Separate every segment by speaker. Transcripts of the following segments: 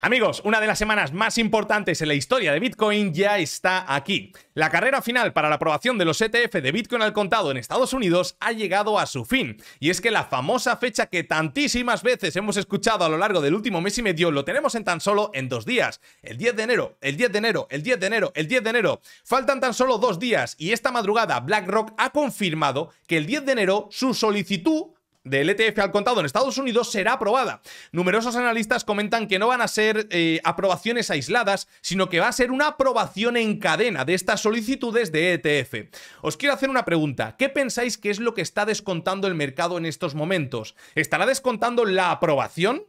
Speaker 1: Amigos, una de las semanas más importantes en la historia de Bitcoin ya está aquí. La carrera final para la aprobación de los ETF de Bitcoin al contado en Estados Unidos ha llegado a su fin. Y es que la famosa fecha que tantísimas veces hemos escuchado a lo largo del último mes y medio lo tenemos en tan solo en dos días. El 10 de enero, el 10 de enero, el 10 de enero, el 10 de enero. Faltan tan solo dos días y esta madrugada BlackRock ha confirmado que el 10 de enero su solicitud del ETF al contado en Estados Unidos será aprobada. Numerosos analistas comentan que no van a ser eh, aprobaciones aisladas, sino que va a ser una aprobación en cadena de estas solicitudes de ETF. Os quiero hacer una pregunta. ¿Qué pensáis que es lo que está descontando el mercado en estos momentos? ¿Estará descontando la aprobación?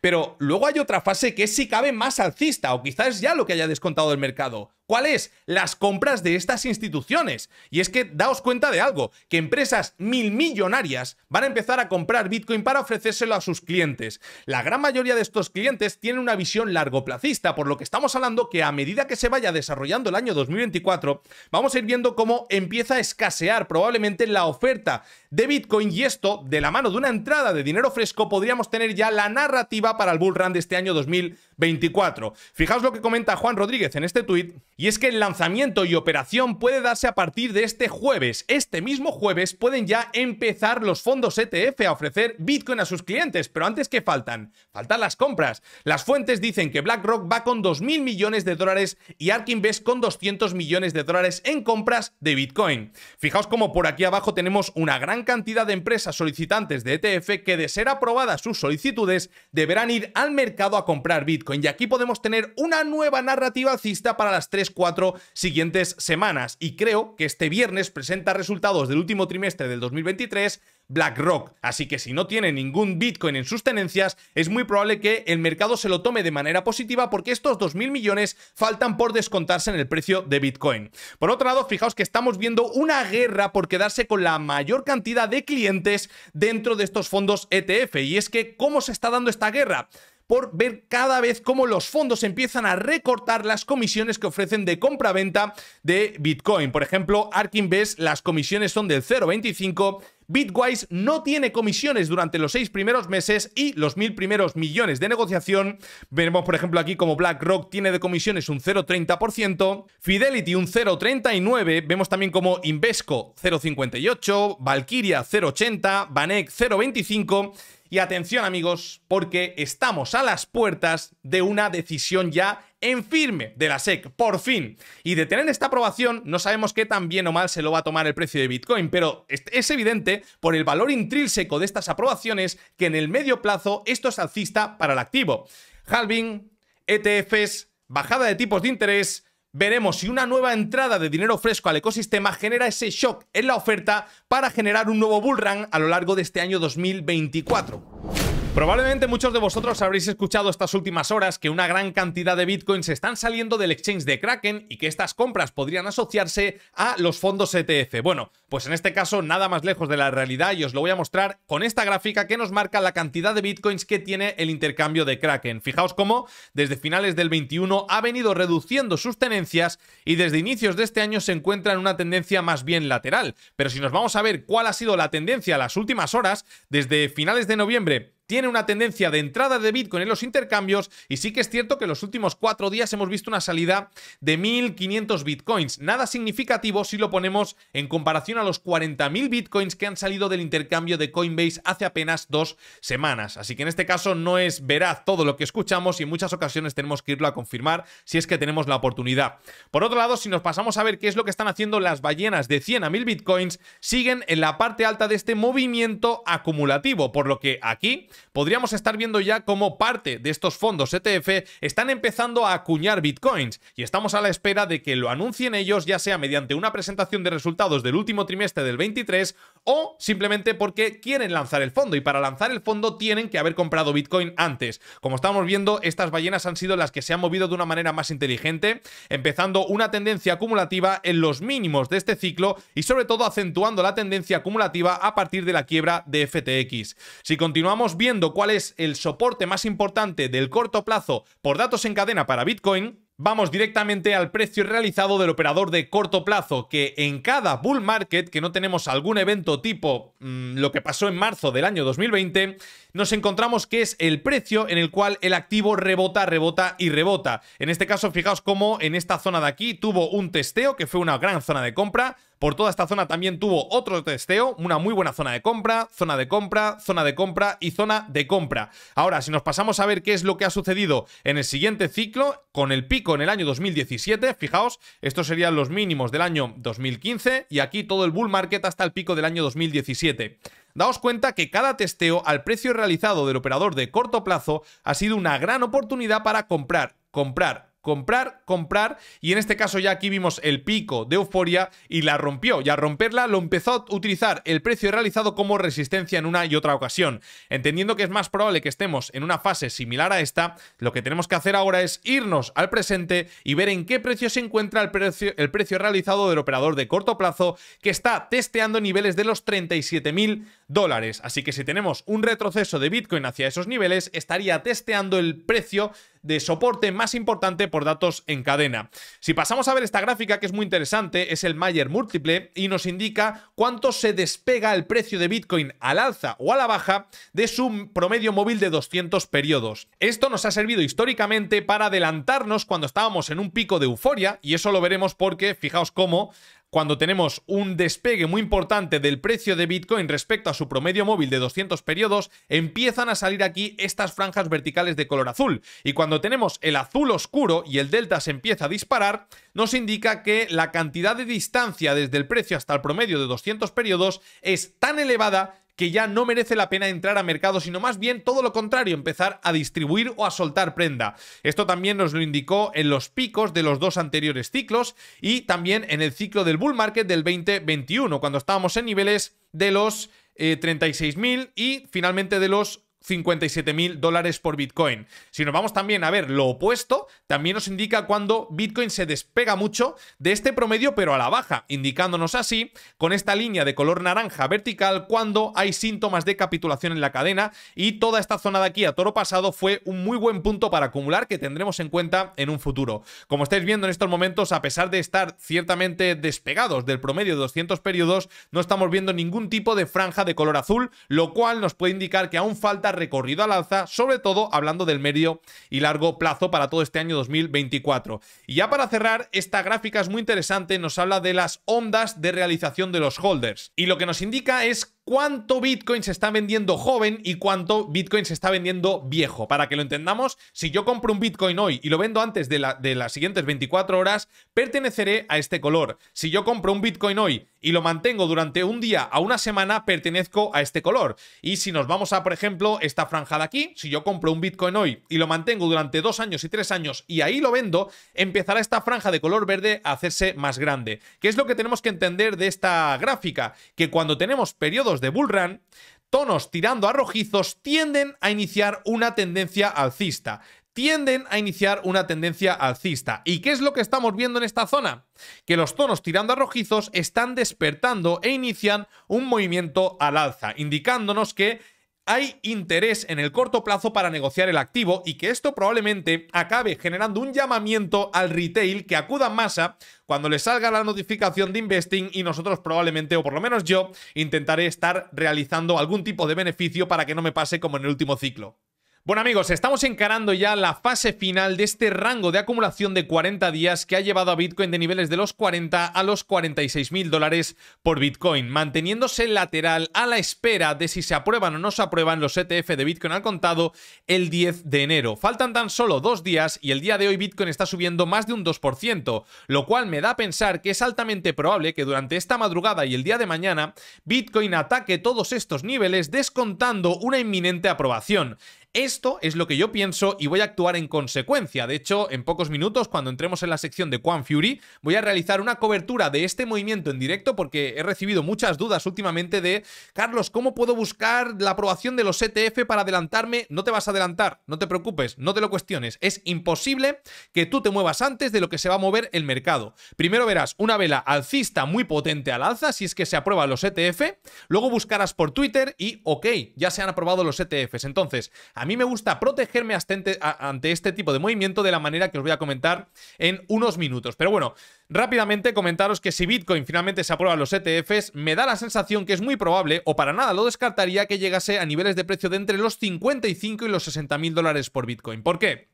Speaker 1: Pero luego hay otra fase que es si cabe más alcista, o quizás ya lo que haya descontado el mercado es? Las compras de estas instituciones. Y es que daos cuenta de algo, que empresas mil millonarias van a empezar a comprar Bitcoin para ofrecérselo a sus clientes. La gran mayoría de estos clientes tienen una visión largoplacista, por lo que estamos hablando que a medida que se vaya desarrollando el año 2024, vamos a ir viendo cómo empieza a escasear probablemente la oferta de Bitcoin y esto, de la mano de una entrada de dinero fresco, podríamos tener ya la narrativa para el bull run de este año 2024. Fijaos lo que comenta Juan Rodríguez en este tuit y es que el lanzamiento y operación puede darse a partir de este jueves. Este mismo jueves pueden ya empezar los fondos ETF a ofrecer Bitcoin a sus clientes, pero antes que faltan, faltan las compras. Las fuentes dicen que BlackRock va con 2.000 millones de dólares y ARK Invest con 200 millones de dólares en compras de Bitcoin. Fijaos como por aquí abajo tenemos una gran cantidad de empresas solicitantes de ETF que de ser aprobadas sus solicitudes deberán ir al mercado a comprar Bitcoin. Y aquí podemos tener una nueva narrativa alcista para las tres cuatro siguientes semanas. Y creo que este viernes presenta resultados del último trimestre del 2023 BlackRock. Así que si no tiene ningún Bitcoin en sus tenencias, es muy probable que el mercado se lo tome de manera positiva porque estos 2.000 millones faltan por descontarse en el precio de Bitcoin. Por otro lado, fijaos que estamos viendo una guerra por quedarse con la mayor cantidad de clientes dentro de estos fondos ETF. Y es que, ¿cómo se está dando esta guerra? por ver cada vez cómo los fondos empiezan a recortar las comisiones que ofrecen de compra-venta de Bitcoin. Por ejemplo, ARK Invest las comisiones son del 0,25%, Bitwise no tiene comisiones durante los seis primeros meses y los mil primeros millones de negociación. Veremos, por ejemplo, aquí como BlackRock tiene de comisiones un 0,30%, Fidelity un 0,39%, vemos también como Invesco 0,58%, Valkyria 0,80%, Banek 0,25%. Y atención amigos, porque estamos a las puertas de una decisión ya en firme de la SEC, por fin. Y de tener esta aprobación, no sabemos qué tan bien o mal se lo va a tomar el precio de Bitcoin, pero es evidente por el valor intrínseco de estas aprobaciones que en el medio plazo esto es alcista para el activo. Halving, ETFs, bajada de tipos de interés, veremos si una nueva entrada de dinero fresco al ecosistema genera ese shock en la oferta para generar un nuevo bull run a lo largo de este año 2024. Probablemente muchos de vosotros habréis escuchado estas últimas horas que una gran cantidad de bitcoins están saliendo del exchange de Kraken y que estas compras podrían asociarse a los fondos ETF. Bueno, pues en este caso nada más lejos de la realidad y os lo voy a mostrar con esta gráfica que nos marca la cantidad de bitcoins que tiene el intercambio de Kraken. Fijaos cómo desde finales del 21 ha venido reduciendo sus tenencias y desde inicios de este año se encuentra en una tendencia más bien lateral. Pero si nos vamos a ver cuál ha sido la tendencia las últimas horas, desde finales de noviembre tiene una tendencia de entrada de Bitcoin en los intercambios y sí que es cierto que los últimos cuatro días hemos visto una salida de 1.500 Bitcoins. Nada significativo si lo ponemos en comparación a los 40.000 Bitcoins que han salido del intercambio de Coinbase hace apenas dos semanas. Así que en este caso no es veraz todo lo que escuchamos y en muchas ocasiones tenemos que irlo a confirmar si es que tenemos la oportunidad. Por otro lado, si nos pasamos a ver qué es lo que están haciendo las ballenas de 100 a 1000 Bitcoins, siguen en la parte alta de este movimiento acumulativo, por lo que aquí podríamos estar viendo ya cómo parte de estos fondos ETF están empezando a acuñar bitcoins y estamos a la espera de que lo anuncien ellos ya sea mediante una presentación de resultados del último trimestre del 23 o simplemente porque quieren lanzar el fondo y para lanzar el fondo tienen que haber comprado bitcoin antes. Como estamos viendo, estas ballenas han sido las que se han movido de una manera más inteligente, empezando una tendencia acumulativa en los mínimos de este ciclo y sobre todo acentuando la tendencia acumulativa a partir de la quiebra de FTX. Si continuamos viendo cuál es el soporte más importante del corto plazo por datos en cadena para Bitcoin, vamos directamente al precio realizado del operador de corto plazo, que en cada bull market, que no tenemos algún evento tipo mm, lo que pasó en marzo del año 2020, nos encontramos que es el precio en el cual el activo rebota, rebota y rebota. En este caso, fijaos cómo en esta zona de aquí tuvo un testeo, que fue una gran zona de compra, por toda esta zona también tuvo otro testeo, una muy buena zona de compra, zona de compra, zona de compra y zona de compra. Ahora, si nos pasamos a ver qué es lo que ha sucedido en el siguiente ciclo, con el pico en el año 2017, fijaos, estos serían los mínimos del año 2015 y aquí todo el bull market hasta el pico del año 2017. Daos cuenta que cada testeo al precio realizado del operador de corto plazo ha sido una gran oportunidad para comprar, comprar, comprar, comprar. Y en este caso ya aquí vimos el pico de euforia y la rompió. Y al romperla lo empezó a utilizar el precio realizado como resistencia en una y otra ocasión. Entendiendo que es más probable que estemos en una fase similar a esta, lo que tenemos que hacer ahora es irnos al presente y ver en qué precio se encuentra el precio, el precio realizado del operador de corto plazo que está testeando niveles de los 37.000 dólares. Así que si tenemos un retroceso de Bitcoin hacia esos niveles, estaría testeando el precio de soporte más importante por datos en cadena. Si pasamos a ver esta gráfica que es muy interesante, es el Mayer múltiple y nos indica cuánto se despega el precio de Bitcoin al alza o a la baja de su promedio móvil de 200 periodos. Esto nos ha servido históricamente para adelantarnos cuando estábamos en un pico de euforia y eso lo veremos porque fijaos cómo cuando tenemos un despegue muy importante del precio de Bitcoin respecto a su promedio móvil de 200 periodos, empiezan a salir aquí estas franjas verticales de color azul. Y cuando tenemos el azul oscuro y el delta se empieza a disparar, nos indica que la cantidad de distancia desde el precio hasta el promedio de 200 periodos es tan elevada que ya no merece la pena entrar a mercado, sino más bien todo lo contrario, empezar a distribuir o a soltar prenda. Esto también nos lo indicó en los picos de los dos anteriores ciclos y también en el ciclo del bull market del 2021, cuando estábamos en niveles de los 36.000 eh, y finalmente de los 57.000 dólares por Bitcoin. Si nos vamos también a ver lo opuesto, también nos indica cuando Bitcoin se despega mucho de este promedio pero a la baja, indicándonos así con esta línea de color naranja vertical cuando hay síntomas de capitulación en la cadena y toda esta zona de aquí a toro pasado fue un muy buen punto para acumular que tendremos en cuenta en un futuro. Como estáis viendo en estos momentos, a pesar de estar ciertamente despegados del promedio de 200 periodos, no estamos viendo ningún tipo de franja de color azul, lo cual nos puede indicar que aún falta recorrido al alza, sobre todo hablando del medio y largo plazo para todo este año 2024. Y ya para cerrar, esta gráfica es muy interesante, nos habla de las ondas de realización de los holders. Y lo que nos indica es cuánto Bitcoin se está vendiendo joven y cuánto Bitcoin se está vendiendo viejo. Para que lo entendamos, si yo compro un Bitcoin hoy y lo vendo antes de, las siguientes 24 horas, perteneceré a este color. Si yo compro un Bitcoin hoy y lo mantengo durante un día a una semana, pertenezco a este color. Y si nos vamos a, por ejemplo, esta franja de aquí, si yo compro un Bitcoin hoy y lo mantengo durante dos años y tres años y ahí lo vendo, empezará esta franja de color verde a hacerse más grande. ¿Qué es lo que tenemos que entender de esta gráfica? Que cuando tenemos periodos de Bull Run, tonos tirando a rojizos tienden a iniciar una tendencia alcista tienden a iniciar una tendencia alcista. ¿Y qué es lo que estamos viendo en esta zona? Que los tonos tirando a rojizos están despertando e inician un movimiento al alza, indicándonos que hay interés en el corto plazo para negociar el activo y que esto probablemente acabe generando un llamamiento al retail que acuda en masa cuando le salga la notificación de investing y nosotros probablemente, o por lo menos yo, intentaré estar realizando algún tipo de beneficio para que no me pase como en el último ciclo. Bueno amigos, estamos encarando ya la fase final de este rango de acumulación de 40 días que ha llevado a Bitcoin de niveles de los 40 a los 46 mil dólares por Bitcoin, manteniéndose lateral a la espera de si se aprueban o no se aprueban los ETF de Bitcoin al contado el 10 de enero. Faltan tan solo dos días y el día de hoy Bitcoin está subiendo más de un 2%, lo cual me da a pensar que es altamente probable que durante esta madrugada y el día de mañana Bitcoin ataque todos estos niveles descontando una inminente aprobación. Esto es lo que yo pienso y voy a actuar en consecuencia. De hecho, en pocos minutos, cuando entremos en la sección de Quan Fury, voy a realizar una cobertura de este movimiento en directo porque he recibido muchas dudas últimamente de, Carlos, ¿cómo puedo buscar la aprobación de los ETF para adelantarme? No te vas a adelantar, no te preocupes, no te lo cuestiones. Es imposible que tú te muevas antes de lo que se va a mover el mercado. Primero verás una vela alcista muy potente al alza, si es que se aprueban los ETF, luego buscarás por Twitter y, ok, ya se han aprobado los ETFs. Entonces, a mí me gusta protegerme ante este tipo de movimiento de la manera que os voy a comentar en unos minutos. Pero bueno, rápidamente comentaros que si Bitcoin finalmente se aprueba los ETFs, me da la sensación que es muy probable, o para nada lo descartaría, que llegase a niveles de precio de entre los 55 y los 60 mil dólares por Bitcoin. ¿Por qué?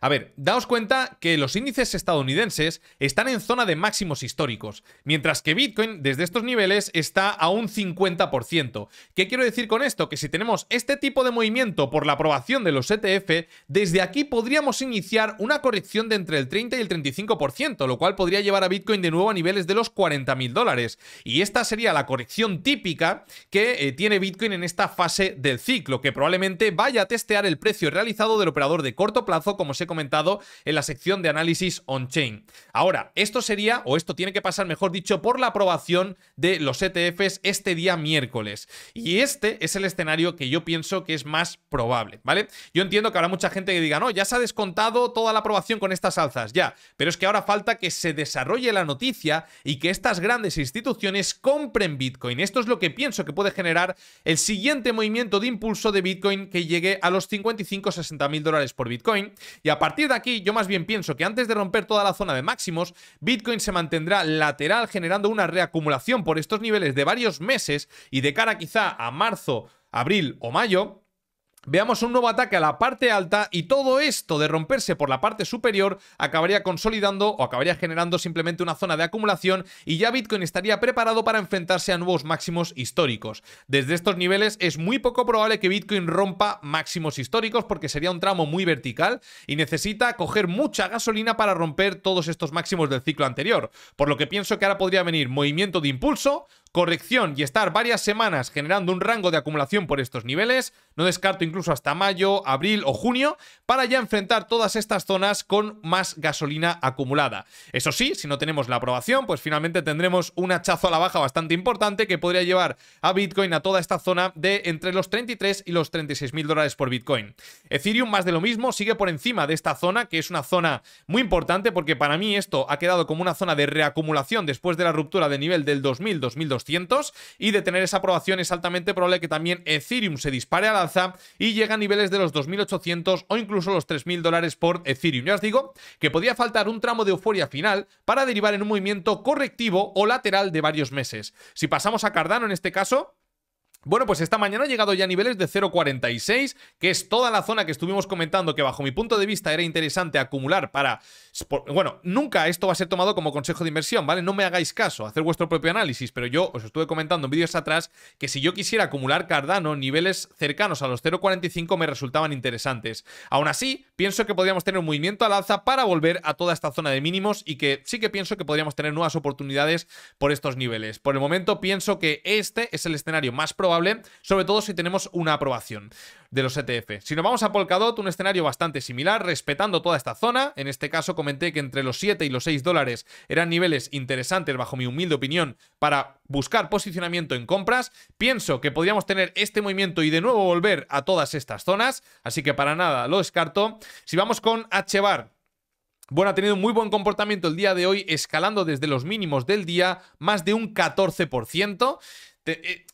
Speaker 1: A ver, daos cuenta que los índices estadounidenses están en zona de máximos históricos, mientras que Bitcoin desde estos niveles está a un 50%. ¿Qué quiero decir con esto? Que si tenemos este tipo de movimiento por la aprobación de los ETF, desde aquí podríamos iniciar una corrección de entre el 30 y el 35%, lo cual podría llevar a Bitcoin de nuevo a niveles de los 40.000 dólares. Y esta sería la corrección típica que eh, tiene Bitcoin en esta fase del ciclo, que probablemente vaya a testear el precio realizado del operador de corto plazo como se comentado en la sección de análisis on-chain. Ahora, esto sería, o esto tiene que pasar, mejor dicho, por la aprobación de los ETFs este día miércoles. Y este es el escenario que yo pienso que es más probable, ¿vale? Yo entiendo que habrá mucha gente que diga, no, ya se ha descontado toda la aprobación con estas alzas, ya, pero es que ahora falta que se desarrolle la noticia y que estas grandes instituciones compren Bitcoin. Esto es lo que pienso que puede generar el siguiente movimiento de impulso de Bitcoin que llegue a los 55-60 mil dólares por Bitcoin y a a partir de aquí, yo más bien pienso que antes de romper toda la zona de máximos, Bitcoin se mantendrá lateral generando una reacumulación por estos niveles de varios meses y de cara quizá a marzo, abril o mayo, veamos un nuevo ataque a la parte alta y todo esto de romperse por la parte superior acabaría consolidando o acabaría generando simplemente una zona de acumulación y ya Bitcoin estaría preparado para enfrentarse a nuevos máximos históricos. Desde estos niveles es muy poco probable que Bitcoin rompa máximos históricos porque sería un tramo muy vertical y necesita coger mucha gasolina para romper todos estos máximos del ciclo anterior, por lo que pienso que ahora podría venir movimiento de impulso, corrección y estar varias semanas generando un rango de acumulación por estos niveles, no descarto incluso hasta mayo, abril o junio, para ya enfrentar todas estas zonas con más gasolina acumulada. Eso sí, si no tenemos la aprobación, pues finalmente tendremos un hachazo a la baja bastante importante que podría llevar a Bitcoin a toda esta zona de entre los 33 y los 36 mil dólares por Bitcoin. Ethereum, más de lo mismo, sigue por encima de esta zona, que es una zona muy importante porque para mí esto ha quedado como una zona de reacumulación después de la ruptura de nivel del 2000, 2002 y de tener esa aprobación es altamente probable que también Ethereum se dispare al alza y llegue a niveles de los 2.800 o incluso los 3.000 dólares por Ethereum. Ya os digo que podía faltar un tramo de euforia final para derivar en un movimiento correctivo o lateral de varios meses. Si pasamos a Cardano en este caso, bueno, pues esta mañana he llegado ya a niveles de 0.46, que es toda la zona que estuvimos comentando que bajo mi punto de vista era interesante acumular para... Bueno, nunca esto va a ser tomado como consejo de inversión, ¿vale? No me hagáis caso, hacer vuestro propio análisis, pero yo os estuve comentando en vídeos atrás que si yo quisiera acumular Cardano, niveles cercanos a los 0.45 me resultaban interesantes. Aún así, pienso que podríamos tener un movimiento al alza para volver a toda esta zona de mínimos y que sí que pienso que podríamos tener nuevas oportunidades por estos niveles. Por el momento pienso que este es el escenario más probable sobre todo si tenemos una aprobación de los ETF. Si nos vamos a Polkadot, un escenario bastante similar, respetando toda esta zona. En este caso comenté que entre los 7 y los 6 dólares eran niveles interesantes, bajo mi humilde opinión, para buscar posicionamiento en compras. Pienso que podríamos tener este movimiento y de nuevo volver a todas estas zonas, así que para nada lo descarto. Si vamos con HBAR, bueno, ha tenido un muy buen comportamiento el día de hoy, escalando desde los mínimos del día más de un 14%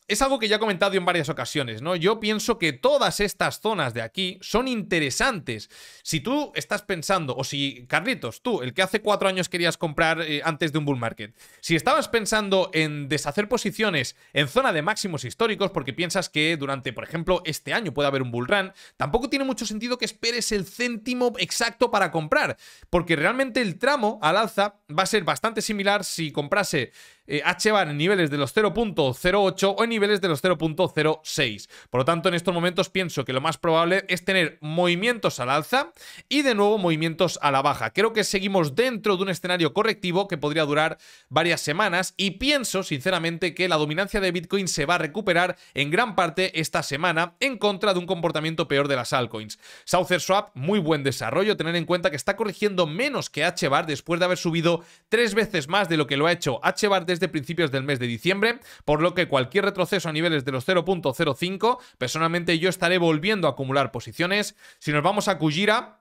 Speaker 1: es algo que ya he comentado en varias ocasiones, ¿no? Yo pienso que todas estas zonas de aquí son interesantes. Si tú estás pensando, o si, Carlitos, tú, el que hace cuatro años querías comprar eh, antes de un bull market, si estabas pensando en deshacer posiciones en zona de máximos históricos, porque piensas que durante, por ejemplo, este año puede haber un bull run, tampoco tiene mucho sentido que esperes el céntimo exacto para comprar, porque realmente el tramo al alza va a ser bastante similar si comprase eh, h en niveles de los 0.08 o en niveles de los 0.06. Por lo tanto, en estos momentos pienso que lo más probable es tener movimientos al alza y de nuevo movimientos a la baja. Creo que seguimos dentro de un escenario correctivo que podría durar varias semanas y pienso sinceramente que la dominancia de Bitcoin se va a recuperar en gran parte esta semana en contra de un comportamiento peor de las altcoins. Souther Swap, muy buen desarrollo, tener en cuenta que está corrigiendo menos que HBAR después de haber subido tres veces más de lo que lo ha hecho HBAR desde principios del mes de diciembre, por lo que cualquier retroceso a niveles de los 0.05. Personalmente yo estaré volviendo a acumular posiciones. Si nos vamos a Kujira,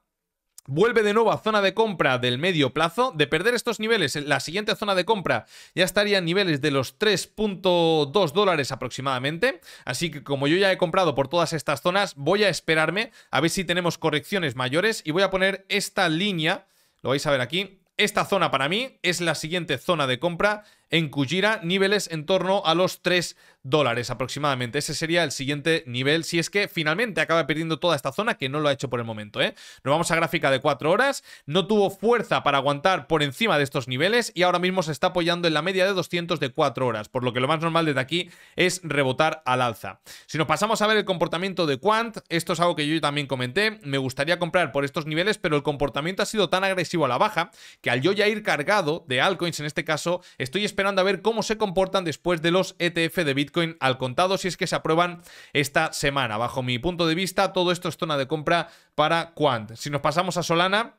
Speaker 1: Vuelve de nuevo a zona de compra del medio plazo. De perder estos niveles, la siguiente zona de compra ya estaría en niveles de los 3.2 dólares aproximadamente. Así que como yo ya he comprado por todas estas zonas, voy a esperarme a ver si tenemos correcciones mayores y voy a poner esta línea, lo vais a ver aquí, esta zona para mí es la siguiente zona de compra en Kujira, niveles en torno a los 3 dólares aproximadamente. Ese sería el siguiente nivel si es que finalmente acaba perdiendo toda esta zona, que no lo ha hecho por el momento. ¿eh? Nos vamos a gráfica de 4 horas, no tuvo fuerza para aguantar por encima de estos niveles y ahora mismo se está apoyando en la media de 200 de 4 horas, por lo que lo más normal desde aquí es rebotar al alza. Si nos pasamos a ver el comportamiento de Quant, esto es algo que yo también comenté, me gustaría comprar por estos niveles, pero el comportamiento ha sido tan agresivo a la baja que al yo ya ir cargado de altcoins en este caso, estoy esperando esperando a ver cómo se comportan después de los ETF de Bitcoin al contado si es que se aprueban esta semana. Bajo mi punto de vista, todo esto es zona de compra para Quant. Si nos pasamos a Solana,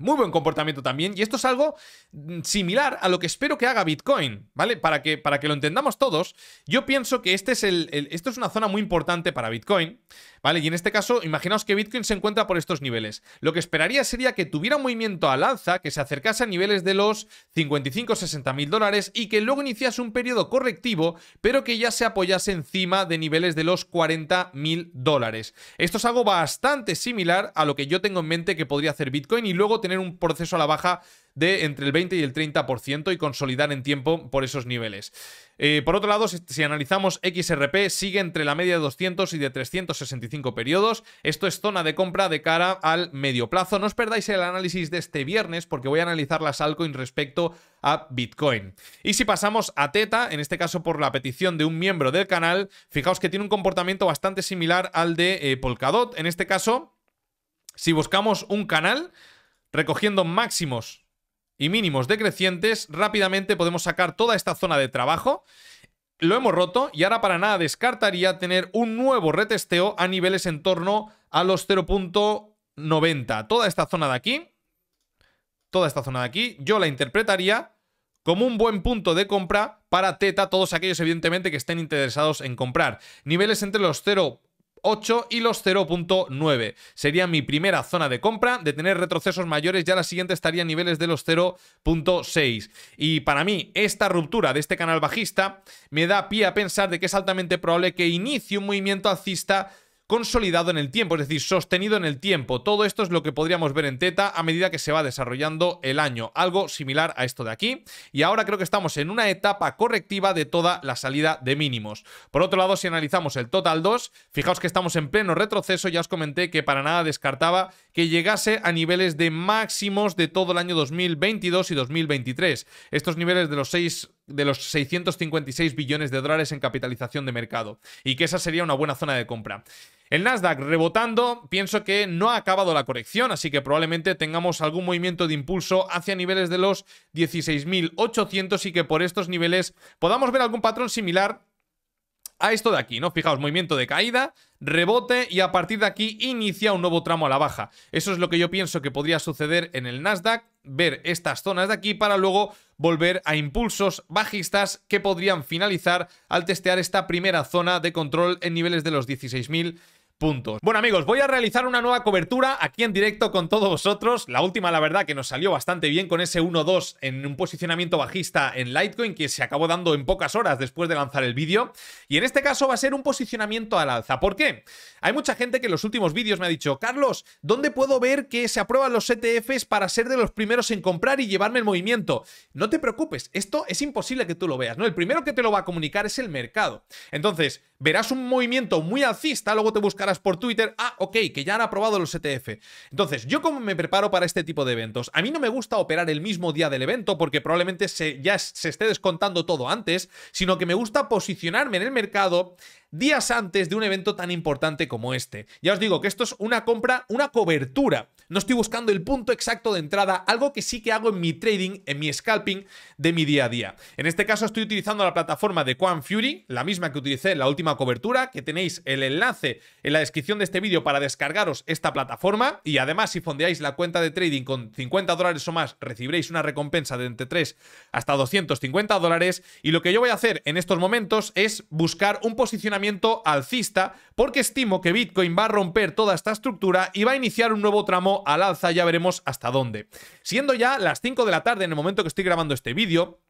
Speaker 1: muy buen comportamiento también. Y esto es algo mm, similar a lo que espero que haga Bitcoin, ¿vale? Para que, para que lo entendamos todos, yo pienso que este es el, esto es una zona muy importante para Bitcoin, ¿vale? Y en este caso, imaginaos que Bitcoin se encuentra por estos niveles. Lo que esperaría sería que tuviera movimiento a lanza, que se acercase a niveles de los 55, 60 mil dólares y que luego iniciase un periodo correctivo, pero que ya se apoyase encima de niveles de los 40 mil dólares. Esto es algo bastante similar a lo que yo tengo en mente que podría hacer Bitcoin y luego tener un proceso a la baja de entre el 20 y el 30% y consolidar en tiempo por esos niveles. Eh, por otro lado, si, analizamos XRP, sigue entre la media de 200 y de 365 periodos. Esto es zona de compra de cara al medio plazo. No os perdáis el análisis de este viernes porque voy a analizar las altcoins respecto a Bitcoin. Y si pasamos a Teta, en este caso por la petición de un miembro del canal, fijaos que tiene un comportamiento bastante similar al de eh, Polkadot. En este caso, si buscamos un canal, recogiendo máximos y mínimos decrecientes, rápidamente podemos sacar toda esta zona de trabajo. Lo hemos roto y ahora para nada descartaría tener un nuevo retesteo a niveles en torno a los 0.90. Toda esta zona de aquí, toda esta zona de aquí, yo la interpretaría como un buen punto de compra para Teta, todos aquellos evidentemente que estén interesados en comprar. Niveles entre los 0 8 y los 0.9. Sería mi primera zona de compra. De tener retrocesos mayores, ya la siguiente estaría a niveles de los 0.6. Y para mí, esta ruptura de este canal bajista me da pie a pensar de que es altamente probable que inicie un movimiento alcista consolidado en el tiempo, es decir, sostenido en el tiempo. Todo esto es lo que podríamos ver en Teta a medida que se va desarrollando el año, algo similar a esto de aquí. Y ahora creo que estamos en una etapa correctiva de toda la salida de mínimos. Por otro lado, si analizamos el total 2, fijaos que estamos en pleno retroceso, ya os comenté que para nada descartaba que llegase a niveles de máximos de todo el año 2022 y 2023. Estos niveles de los 6 de los 656 billones de dólares en capitalización de mercado y que esa sería una buena zona de compra. El Nasdaq rebotando, pienso que no ha acabado la corrección, así que probablemente tengamos algún movimiento de impulso hacia niveles de los 16.800 y que por estos niveles podamos ver algún patrón similar a esto de aquí, ¿no? Fijaos, movimiento de caída, rebote y a partir de aquí inicia un nuevo tramo a la baja. Eso es lo que yo pienso que podría suceder en el Nasdaq, ver estas zonas de aquí para luego volver a impulsos bajistas que podrían finalizar al testear esta primera zona de control en niveles de los 16.000 puntos. Bueno amigos, voy a realizar una nueva cobertura aquí en directo con todos vosotros. La última, la verdad, que nos salió bastante bien con ese 1-2 en un posicionamiento bajista en Litecoin que se acabó dando en pocas horas después de lanzar el vídeo. Y en este caso va a ser un posicionamiento al alza. ¿Por qué? Hay mucha gente que en los últimos vídeos me ha dicho, Carlos, ¿dónde puedo ver que se aprueban los ETFs para ser de los primeros en comprar y llevarme el movimiento? No te preocupes, esto es imposible que tú lo veas, ¿no? El primero que te lo va a comunicar es el mercado. Entonces, verás un movimiento muy alcista, luego te buscarás por Twitter, ah, ok, que ya han aprobado los ETF. Entonces, ¿yo cómo me preparo para este tipo de eventos? A mí no me gusta operar el mismo día del evento porque probablemente ya se esté descontando todo antes, sino que me gusta posicionarme en el mercado días antes de un evento tan importante como este. Ya os digo que esto es una compra, una cobertura. No estoy buscando el punto exacto de entrada, algo que sí que hago en mi trading, en mi scalping de mi día a día. En este caso estoy utilizando la plataforma de Quan Fury, la misma que utilicé en la última cobertura, que tenéis el enlace en la descripción de este vídeo para descargaros esta plataforma y además si fondeáis la cuenta de trading con 50 dólares o más recibiréis una recompensa de entre 3 hasta 250 dólares y lo que yo voy a hacer en estos momentos es buscar un posicionamiento alcista porque estimo que Bitcoin va a romper toda esta estructura y va a iniciar un nuevo tramo al alza, ya veremos hasta dónde. Siendo ya las 5 de la tarde en el momento que estoy grabando este vídeo,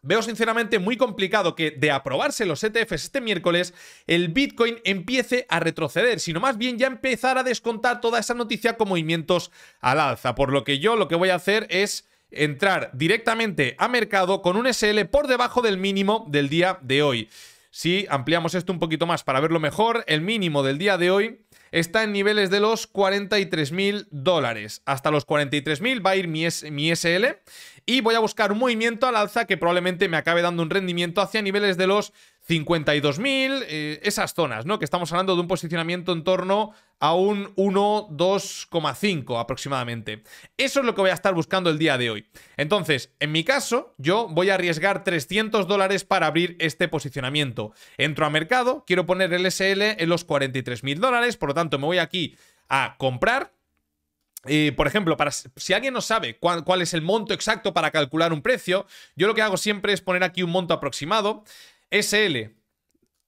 Speaker 1: Veo sinceramente muy complicado que de aprobarse los ETFs este miércoles, el Bitcoin empiece a retroceder, sino más bien ya empezar a descontar toda esa noticia con movimientos al alza. Por lo que yo lo que voy a hacer es entrar directamente a mercado con un SL por debajo del mínimo del día de hoy. Si ampliamos esto un poquito más para verlo mejor, el mínimo del día de hoy está en niveles de los 43.000 dólares. Hasta los 43.000 va a ir mi, mi SL y voy a buscar un movimiento al alza que probablemente me acabe dando un rendimiento hacia niveles de los 52.000, eh, esas zonas, ¿no? Que estamos hablando de un posicionamiento en torno a un 1, 2,5 aproximadamente. Eso es lo que voy a estar buscando el día de hoy. Entonces, en mi caso, yo voy a arriesgar 300 dólares para abrir este posicionamiento. Entro a mercado, quiero poner el SL en los 43.000 dólares, por lo tanto me voy aquí a comprar, por ejemplo, para, si alguien no sabe cuál, es el monto exacto para calcular un precio, yo lo que hago siempre es poner aquí un monto aproximado. SL,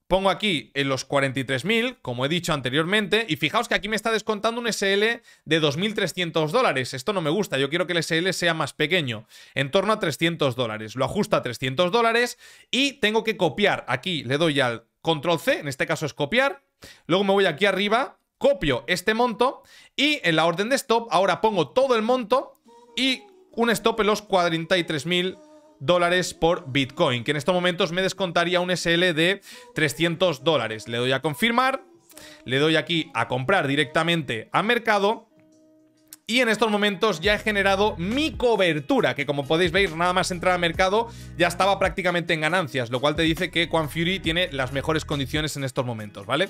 Speaker 1: pongo aquí en los 43.000, como he dicho anteriormente, y fijaos que aquí me está descontando un SL de 2.300 dólares. Esto no me gusta, yo quiero que el SL sea más pequeño, en torno a 300 dólares. Lo ajusto a 300 dólares y tengo que copiar. Aquí le doy al control C, en este caso es copiar. Luego me voy aquí arriba, copio este monto y en la orden de stop ahora pongo todo el monto y un stop en los 43.000 dólares por Bitcoin, que en estos momentos me descontaría un SL de 300 dólares. Le doy a confirmar, le doy aquí a comprar directamente a mercado y en estos momentos ya he generado mi cobertura, que como podéis ver, nada más entrar al mercado ya estaba prácticamente en ganancias, lo cual te dice que Quan Fury tiene las mejores condiciones en estos momentos, ¿vale?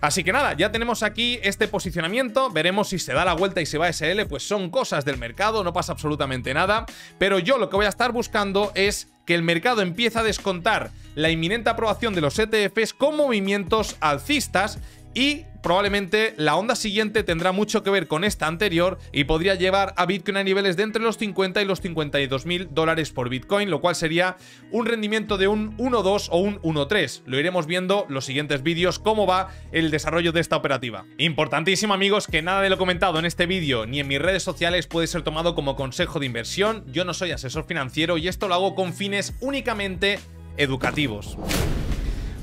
Speaker 1: Así que nada, ya tenemos aquí este posicionamiento, veremos si se da la vuelta y se va a SL, pues son cosas del mercado, no pasa absolutamente nada, pero yo lo que voy a estar buscando es que el mercado empieza a descontar la inminente aprobación de los ETFs con movimientos alcistas y probablemente la onda siguiente tendrá mucho que ver con esta anterior y podría llevar a Bitcoin a niveles de entre los 50 y los 52 mil dólares por Bitcoin, lo cual sería un rendimiento de un 1.2 o un 1.3. Lo iremos viendo los siguientes vídeos cómo va el desarrollo de esta operativa. Importantísimo amigos que nada de lo comentado en este vídeo ni en mis redes sociales puede ser tomado como consejo de inversión. Yo no soy asesor financiero y esto lo hago con fines únicamente educativos.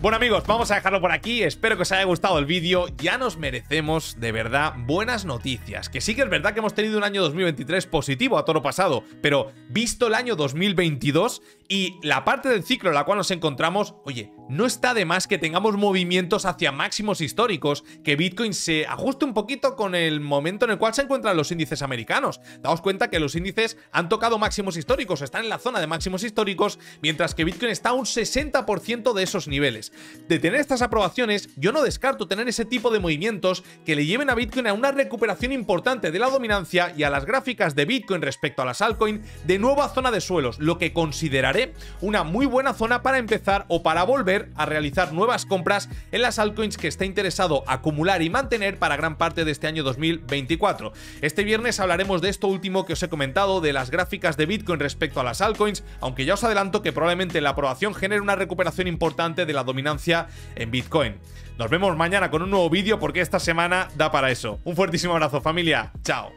Speaker 1: Bueno amigos, vamos a dejarlo por aquí, espero que os haya gustado el vídeo, ya nos merecemos de verdad buenas noticias, que sí que es verdad que hemos tenido un año 2023 positivo a todo pasado, pero visto el año 2022 y la parte del ciclo en la cual nos encontramos, oye, no está de más que tengamos movimientos hacia máximos históricos, que Bitcoin se ajuste un poquito con el momento en el cual se encuentran los índices americanos. Daos cuenta que los índices han tocado máximos históricos, están en la zona de máximos históricos, mientras que Bitcoin está a un 60% de esos niveles. De tener estas aprobaciones, yo no descarto tener ese tipo de movimientos que le lleven a Bitcoin a una recuperación importante de la dominancia y a las gráficas de Bitcoin respecto a las altcoins de nueva zona de suelos, lo que consideraré una muy buena zona para empezar o para volver a realizar nuevas compras en las altcoins que está interesado acumular y mantener para gran parte de este año 2024. Este viernes hablaremos de esto último que os he comentado, de las gráficas de Bitcoin respecto a las altcoins, aunque ya os adelanto que probablemente la aprobación genere una recuperación importante de la dominancia en Bitcoin. Nos vemos mañana con un nuevo vídeo porque esta semana da para eso. Un fuertísimo abrazo familia, chao.